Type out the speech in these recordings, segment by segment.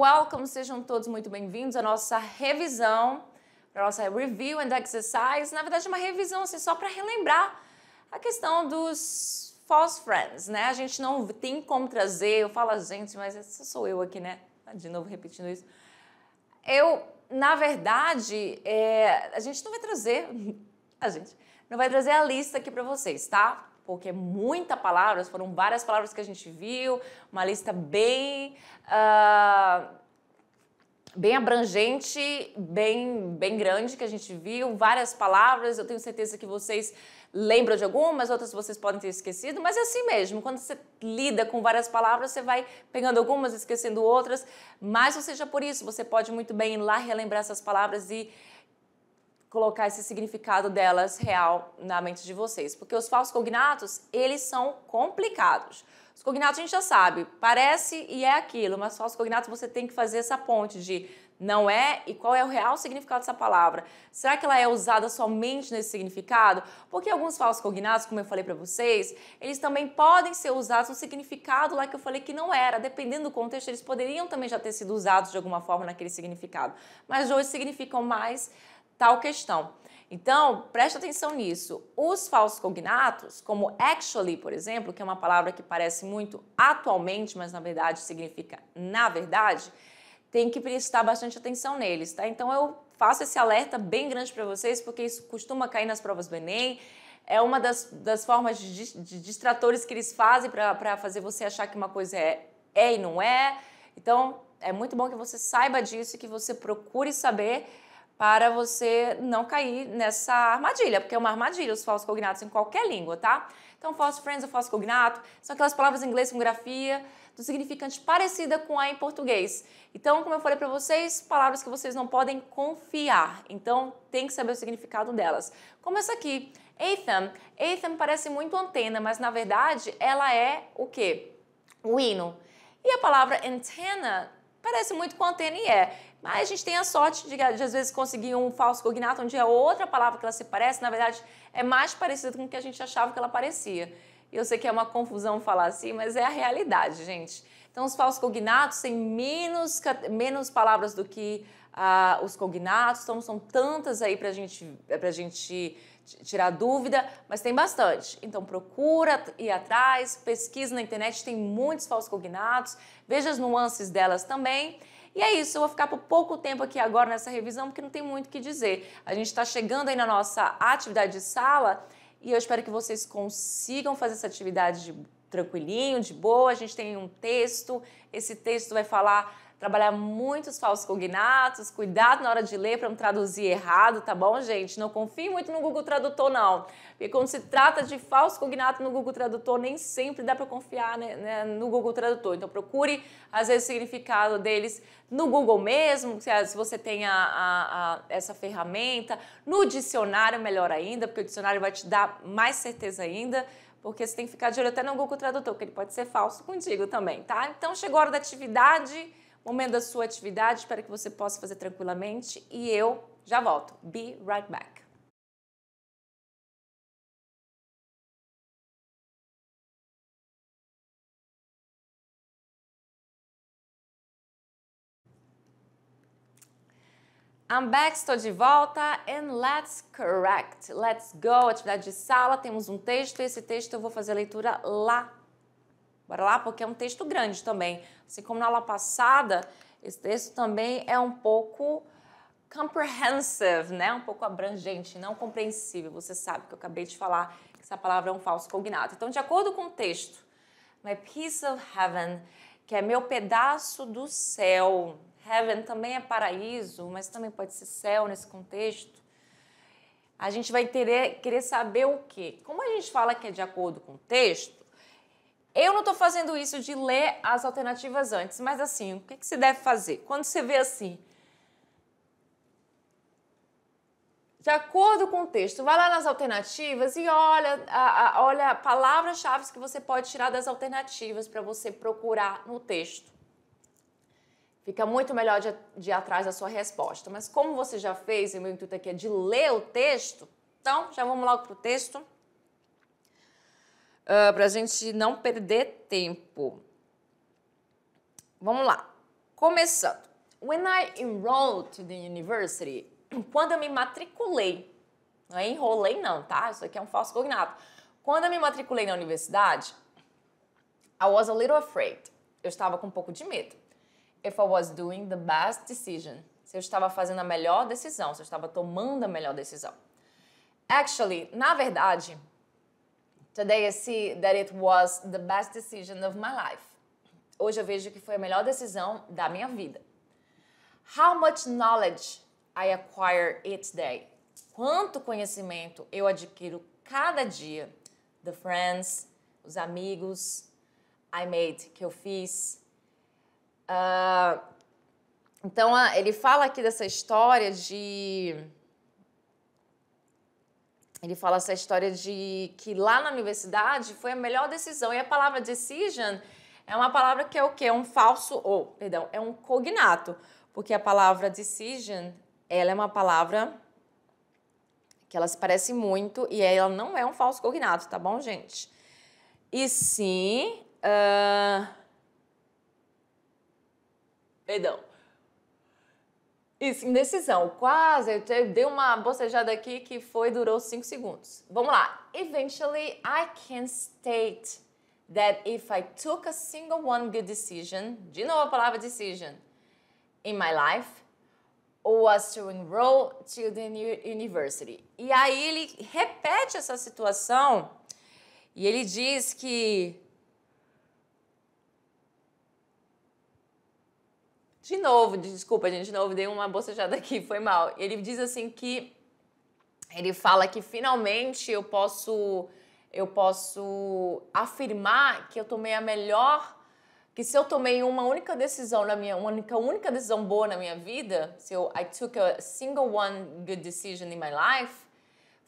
welcome, sejam todos muito bem-vindos à nossa revisão, à nossa review and exercise. Na verdade, uma revisão assim, só para relembrar a questão dos false friends, né? A gente não tem como trazer, eu falo a gente, mas essa sou eu aqui, né? Ah, de novo repetindo isso. Eu, na verdade, é, a gente não vai trazer, a gente não vai trazer a lista aqui para vocês, tá? porque é muita palavras, foram várias palavras que a gente viu, uma lista bem. Uh, bem abrangente, bem, bem grande que a gente viu, várias palavras. Eu tenho certeza que vocês lembram de algumas, outras vocês podem ter esquecido, mas é assim mesmo. Quando você lida com várias palavras, você vai pegando algumas, esquecendo outras. Mas ou seja por isso, você pode muito bem ir lá relembrar essas palavras e colocar esse significado delas real na mente de vocês, porque os falsos cognatos, eles são complicados. Os cognatos a gente já sabe, parece e é aquilo, mas falsos cognatos você tem que fazer essa ponte de não é e qual é o real significado dessa palavra. Será que ela é usada somente nesse significado? Porque alguns falsos cognatos, como eu falei para vocês, eles também podem ser usados no significado lá que eu falei que não era. Dependendo do contexto, eles poderiam também já ter sido usados de alguma forma naquele significado. Mas hoje significam mais tal questão. Então, preste atenção nisso. Os falsos cognatos, como actually, por exemplo, que é uma palavra que parece muito atualmente, mas na verdade significa na verdade, tem que prestar bastante atenção neles, tá? Então eu faço esse alerta bem grande para vocês, porque isso costuma cair nas provas do Enem. É uma das, das formas de, de distratores que eles fazem para fazer você achar que uma coisa é, é e não é. Então, é muito bom que você saiba disso e que você procure saber para você não cair nessa armadilha, porque é uma armadilha os falsos cognatos em qualquer língua, tá? Então, false friends ou falso cognato são aquelas palavras em inglês com grafia do significante parecida com a em português. Então, como eu falei para vocês, palavras que vocês não podem confiar. Então, tem que saber o significado delas. Como essa aqui, Ethan. Ethan parece muito antena, mas na verdade ela é o quê? O hino. E a palavra antena parece muito com antena e é. Mas a gente tem a sorte de, de às vezes conseguir um falso cognato, onde é outra palavra que ela se parece, na verdade é mais parecida com o que a gente achava que ela parecia. E eu sei que é uma confusão falar assim, mas é a realidade, gente. Então, os falsos cognatos têm menos, menos palavras do que ah, os cognatos, então são tantas aí para gente, a gente tirar dúvida, mas tem bastante. Então, procura ir atrás, pesquisa na internet, tem muitos falsos cognatos, veja as nuances delas também. E é isso, eu vou ficar por pouco tempo aqui agora nessa revisão, porque não tem muito o que dizer. A gente está chegando aí na nossa atividade de sala e eu espero que vocês consigam fazer essa atividade de tranquilinho, de boa. A gente tem um texto, esse texto vai falar trabalhar muitos falsos cognatos, cuidado na hora de ler para não traduzir errado, tá bom, gente? Não confie muito no Google Tradutor, não. Porque quando se trata de falso cognato no Google Tradutor, nem sempre dá para confiar né, né, no Google Tradutor. Então procure, às vezes, o significado deles no Google mesmo, se você tem a, a, a, essa ferramenta. No dicionário, melhor ainda, porque o dicionário vai te dar mais certeza ainda porque você tem que ficar de olho até no Google Tradutor, que ele pode ser falso contigo também, tá? Então chegou a hora da atividade momento da sua atividade. Espero que você possa fazer tranquilamente e eu já volto. Be right back. I'm back, estou de volta, and let's correct. Let's go, atividade de sala, temos um texto, esse texto eu vou fazer a leitura lá Bora lá, porque é um texto grande também. Assim como na aula passada, esse texto também é um pouco comprehensive, né? Um pouco abrangente, não compreensível. Você sabe que eu acabei de falar que essa palavra é um falso cognato. Então, de acordo com o texto, my piece of heaven, que é meu pedaço do céu. Heaven também é paraíso, mas também pode ser céu nesse contexto. A gente vai querer saber o quê? Como a gente fala que é de acordo com o texto, eu não estou fazendo isso de ler as alternativas antes, mas assim, o que, que se deve fazer? Quando você vê assim, de acordo com o texto, vai lá nas alternativas e olha, a, a, olha palavras-chave que você pode tirar das alternativas para você procurar no texto. Fica muito melhor de, de ir atrás da sua resposta. Mas como você já fez, e o meu intuito aqui é de ler o texto, então já vamos logo para o texto uh, ah, para a gente não perder tempo. Vamos lá. Começando. When I enrolled to the university, quando eu me matriculei, não é enrolei não, tá? Isso aqui é um falso cognato. Quando eu me matriculei na universidade, I was a little afraid. Eu estava com um pouco de medo. If I was doing the best decision. Se eu estava fazendo a melhor decisão, se eu estava tomando a melhor decisão. Actually, na verdade, Today I see that it was the best decision of my life. Hoje eu vejo que foi a melhor decisão da minha vida. How much knowledge I acquire each day. Quanto conhecimento eu adquiro cada dia. The friends, os amigos, I made, que eu fiz. Uh, então, ah, ele fala aqui dessa história de ele fala essa história de que lá na universidade foi a melhor decisão. E a palavra decision é uma palavra que é o quê? É um falso, ou, oh, perdão, é um cognato. Porque a palavra decision, ela é uma palavra que ela se parece muito e ela não é um falso cognato, tá bom, gente? E sim... Uh... Perdão. Isso, indecisão. Quase, eu dei uma bocejada aqui que foi, durou 5 segundos. Vamos lá. Eventually, I can state that if I took a single one good decision, de novo a palavra decision, in my life, was to enroll to the university. E aí ele repete essa situação e ele diz que De novo, desculpa, gente, de novo, dei uma bocejada aqui, foi mal. Ele diz assim que. Ele fala que finalmente eu posso. Eu posso afirmar que eu tomei a melhor. Que se eu tomei uma única decisão na minha. Uma única, única decisão boa na minha vida, se eu. I took a single one good decision in my life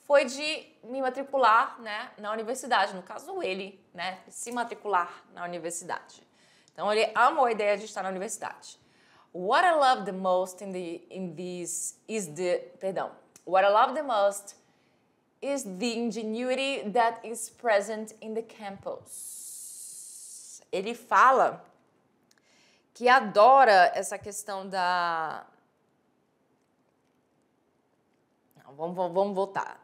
foi de me matricular né, na universidade, no caso ele, né, se matricular na universidade. Então ele amou a ideia de estar na universidade. What I love the most in the in this is the perdão. What I love the most is the ingenuity that is present in the campus. Ele fala que adora essa questão da Não, vamos, vamos, vamos voltar.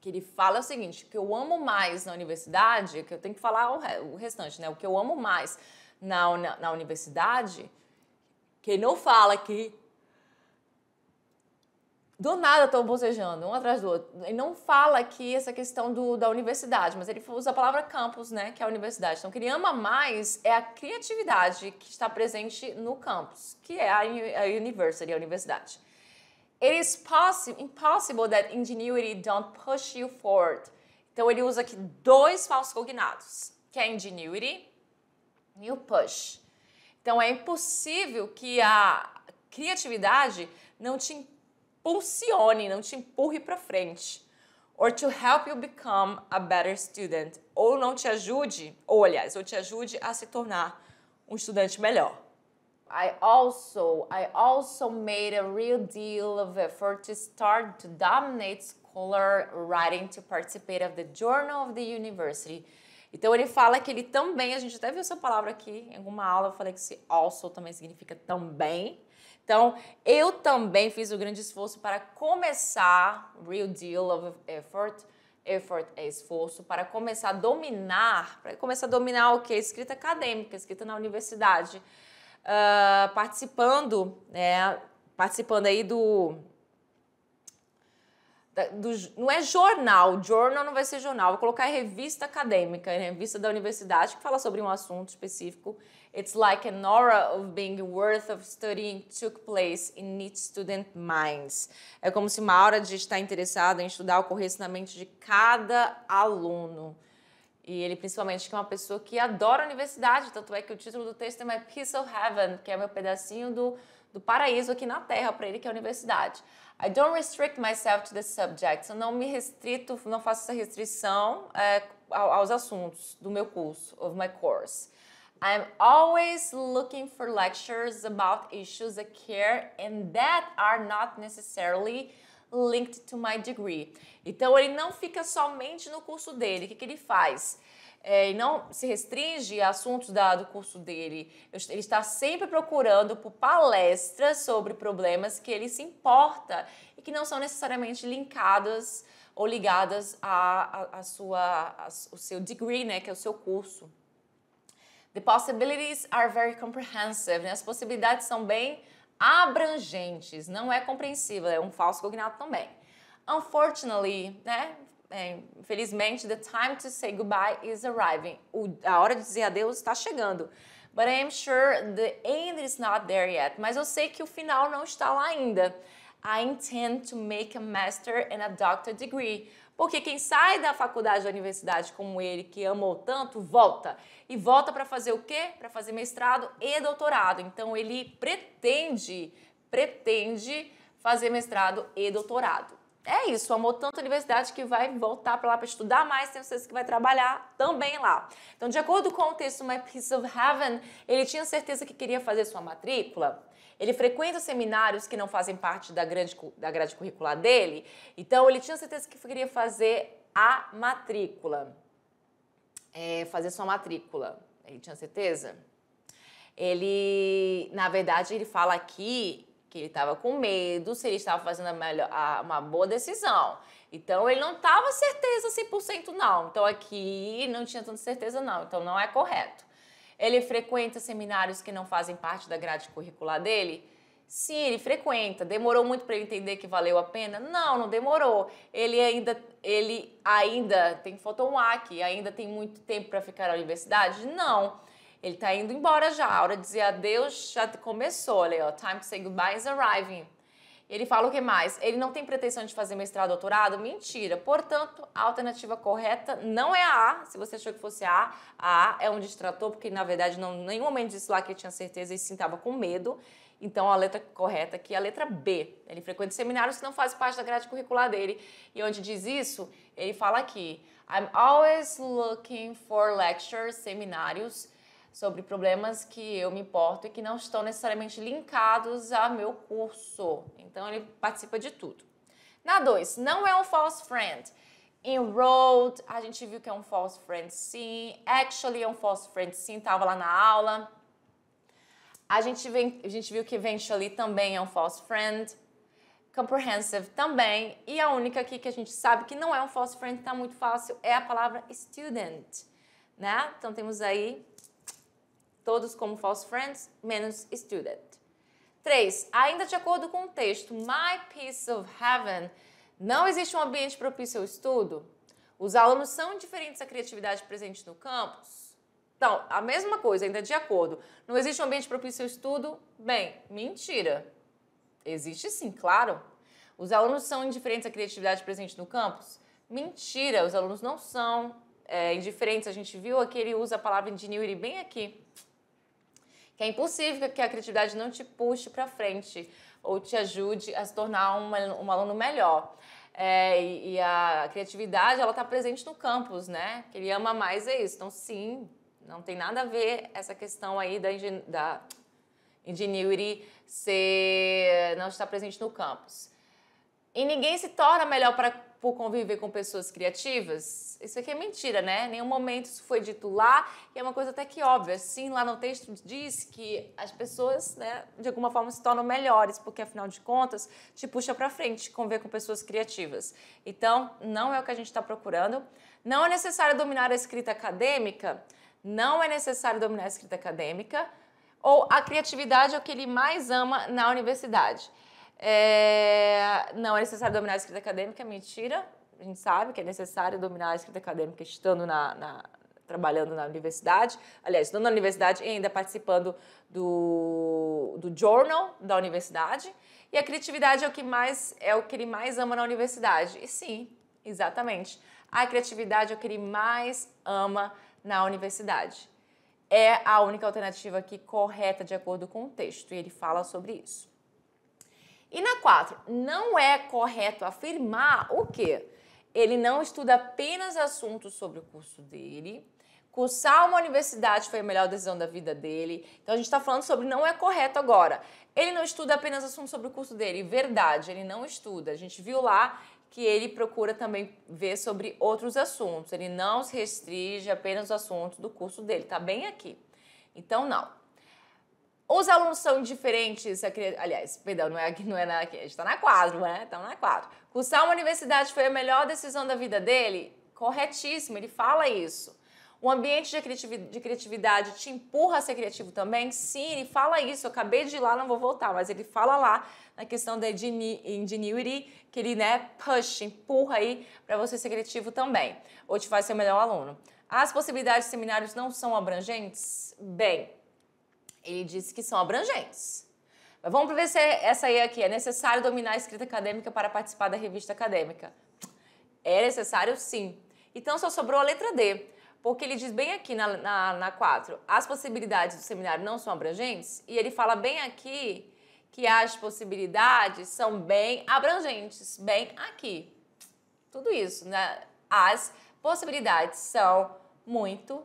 Que ele fala o seguinte: o que eu amo mais na universidade, que eu tenho que falar o restante, né? O que eu amo mais na, na, na universidade ele não fala que do nada estão bocejando, um atrás do outro. Ele não fala aqui essa questão do, da universidade, mas ele usa a palavra campus, né, que é a universidade. Então, o que ele ama mais é a criatividade que está presente no campus, que é a, a university, a universidade. It is possible, impossible that ingenuity don't push you forward. Então, ele usa aqui dois falsos cognatos, que é ingenuity e o push. Então é impossível que a criatividade não te impulsione, não te empurre para frente. Or to help you become a better student. Ou não te ajude, ou aliás, ou te ajude a se tornar um estudante melhor. I also, I also made a real deal of effort to start to dominate scholar writing to participate of the journal of the university então ele fala que ele também, a gente até viu essa palavra aqui em alguma aula, eu falei que esse also também significa também. Então, eu também fiz o um grande esforço para começar, real deal of effort, effort é esforço, para começar a dominar, para começar a dominar o que? Escrita acadêmica, escrita na universidade, uh, participando, né, participando aí do do, não é jornal, journal não vai ser jornal, vou colocar revista acadêmica, né, revista da universidade que fala sobre um assunto específico. It's like an aura of being worth of studying took place in each student minds. É como se uma aura de estar interessado em estudar ocorresse na mente de cada aluno. E ele principalmente que é uma pessoa que adora a universidade, tanto é que o título do texto é My Piece of Heaven, que é meu pedacinho do, do paraíso aqui na Terra para ele que é a universidade. I don't restrict myself to the subjects. Eu não me restrito, não faço essa restrição é, aos assuntos do meu curso, of my course. I'm always looking for lectures about issues that care and that are not necessarily linked to my degree. Então ele não fica somente no curso dele. O que, que ele faz? É, não se restringe a assuntos da, do curso dele. Ele está sempre procurando por palestras sobre problemas que ele se importa e que não são necessariamente linkadas ou ligadas a, a, a sua, a, o seu degree, né, que é o seu curso. The possibilities are very comprehensive. Né? As possibilidades são bem abrangentes, não é compreensível, é um falso cognato também. Unfortunately, né? É, infelizmente, the time to say goodbye is arriving. O, a hora de dizer adeus está chegando. But I am sure the end is not there yet. Mas eu sei que o final não está lá ainda. I intend to make a master and a doctor degree. Porque quem sai da faculdade, da universidade, como ele, que amou tanto, volta. E volta para fazer o quê? Para fazer mestrado e doutorado. Então ele pretende, pretende fazer mestrado e doutorado é isso, amou tanto a universidade que vai voltar para lá para estudar mais, tem certeza que vai trabalhar também lá. Então, de acordo com o texto My Piece of Heaven, ele tinha certeza que queria fazer sua matrícula. Ele frequenta seminários que não fazem parte da, grande, da grade curricular dele, então ele tinha certeza que queria fazer a matrícula. É, fazer sua matrícula. Ele tinha certeza? Ele, na verdade, ele fala aqui que ele estava com medo, se ele estava fazendo a melhor, a, uma boa decisão. Então, ele não estava certeza 100% não. Então, aqui não tinha tanta certeza não. Então, não é correto. Ele frequenta seminários que não fazem parte da grade curricular dele? Sim, ele frequenta. Demorou muito para ele entender que valeu a pena? Não, não demorou. Ele ainda, ele ainda tem fotomac, ainda tem muito tempo para ficar na universidade? Não. Ele tá indo embora já. A hora de dizer adeus já começou. Olha, ó, time to say goodbye is arriving. Ele fala o que mais? Ele não tem pretensão de fazer mestrado, doutorado? Mentira. Portanto, a alternativa correta não é a A. Se você achou que fosse a A, a é um distrator, porque na verdade não, nenhum momento disse lá que ele tinha certeza e sim estava com medo. Então, a letra correta aqui é a letra B. Ele frequenta seminários que não fazem parte da grade curricular dele. E onde diz isso, ele fala aqui: I'm always looking for lectures, seminários sobre problemas que eu me importo e que não estão necessariamente linkados ao meu curso. Então ele participa de tudo. Na 2, não é um false friend. Enrolled, a gente viu que é um false friend sim. Actually é um false friend sim, estava lá na aula. A gente, vem, a gente viu que eventually também é um false friend. Comprehensive também. E a única aqui que a gente sabe que não é um false friend, tá muito fácil, é a palavra student. Né? Então temos aí todos como false friends, menos student. 3. Ainda de acordo com o texto My Piece of Heaven, não existe um ambiente propício ao estudo? Os alunos são diferentes à criatividade presente no campus? Então, a mesma coisa, ainda de acordo. Não existe um ambiente propício ao estudo? Bem, mentira. Existe sim, claro. Os alunos são indiferentes à criatividade presente no campus? Mentira, os alunos não são é, indiferentes. A gente viu aqui, ele usa a palavra ingenuity bem aqui que é impossível que a criatividade não te puxe para frente ou te ajude a se tornar um, um aluno melhor. É, e, e, a criatividade, ela está presente no campus, né? Que ele ama mais é isso. Então, sim, não tem nada a ver essa questão aí da, ingen da ingenuity ser, não estar presente no campus. E ninguém se torna melhor para por conviver com pessoas criativas? Isso aqui é mentira, né? Em nenhum momento isso foi dito lá e é uma coisa até que óbvia. Sim, lá no texto diz que as pessoas, né, de alguma forma se tornam melhores, porque afinal de contas te puxa para frente conviver com pessoas criativas. Então, não é o que a gente está procurando. Não é necessário dominar a escrita acadêmica. Não é necessário dominar a escrita acadêmica. Ou a criatividade é o que ele mais ama na universidade. É... Não é necessário dominar a escrita acadêmica, é mentira. A gente sabe que é necessário dominar a escrita acadêmica estando na, na trabalhando na universidade, aliás, estando na universidade e ainda participando do, do journal da universidade. E a criatividade é o que mais é o que ele mais ama na universidade. E sim, exatamente. A criatividade é o que ele mais ama na universidade. É a única alternativa aqui correta de acordo com o texto, e ele fala sobre isso. E na 4, não é correto afirmar o quê? Ele não estuda apenas assuntos sobre o curso dele, cursar uma universidade foi a melhor decisão da vida dele. Então a gente está falando sobre não é correto agora. Ele não estuda apenas assuntos sobre o curso dele, verdade, ele não estuda. A gente viu lá que ele procura também ver sobre outros assuntos. Ele não se restringe apenas aos assuntos do curso dele, está bem aqui. Então não. Os alunos são indiferentes a criar. Aliás, perdão, não é aqui, não é na, aqui, a gente tá na quadro, né? Estamos na quadro. Cursar uma universidade foi a melhor decisão da vida dele? Corretíssimo, ele fala isso. O ambiente de criatividade te empurra a ser criativo também? Sim, ele fala isso. Eu acabei de ir lá, não vou voltar, mas ele fala lá na questão da ingenuity, que ele, né, push, empurra aí para você ser criativo também, ou te faz ser o melhor aluno. As possibilidades de seminários não são abrangentes? Bem, ele disse que são abrangentes. Mas vamos ver se essa aí aqui. É necessário dominar a escrita acadêmica para participar da revista acadêmica? É necessário, sim. Então, só sobrou a letra D, porque ele diz bem aqui na, na, na 4, as possibilidades do seminário não são abrangentes, e ele fala bem aqui que as possibilidades são bem abrangentes, bem aqui. Tudo isso, né? As possibilidades são muito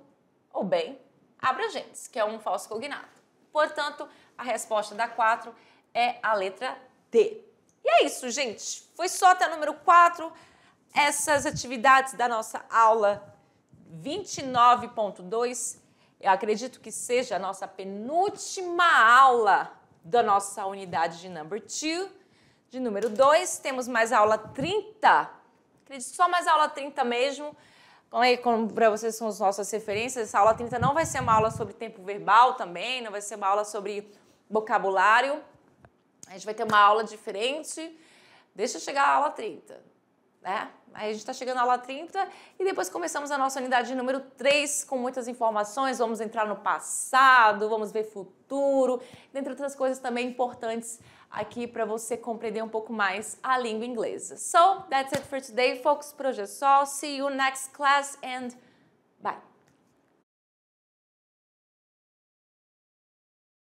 ou bem abrangentes, que é um falso cognato. Portanto, a resposta da 4 é a letra D. E é isso, gente. Foi só até o número 4 essas atividades da nossa aula 29.2. Eu acredito que seja a nossa penúltima aula da nossa unidade de number 2. De número 2, temos mais aula 30. Acredito só mais aula 30 mesmo. Então, aí, para vocês são as nossas referências, essa aula 30 não vai ser uma aula sobre tempo verbal também, não vai ser uma aula sobre vocabulário. A gente vai ter uma aula diferente. Deixa chegar a aula 30, né? Aí a gente está chegando à aula 30 e depois começamos a nossa unidade número 3 com muitas informações. Vamos entrar no passado, vamos ver futuro, dentre outras coisas também importantes aqui para você compreender um pouco mais a língua inglesa. So, that's it for today, folks. Por hoje é só. See you next class and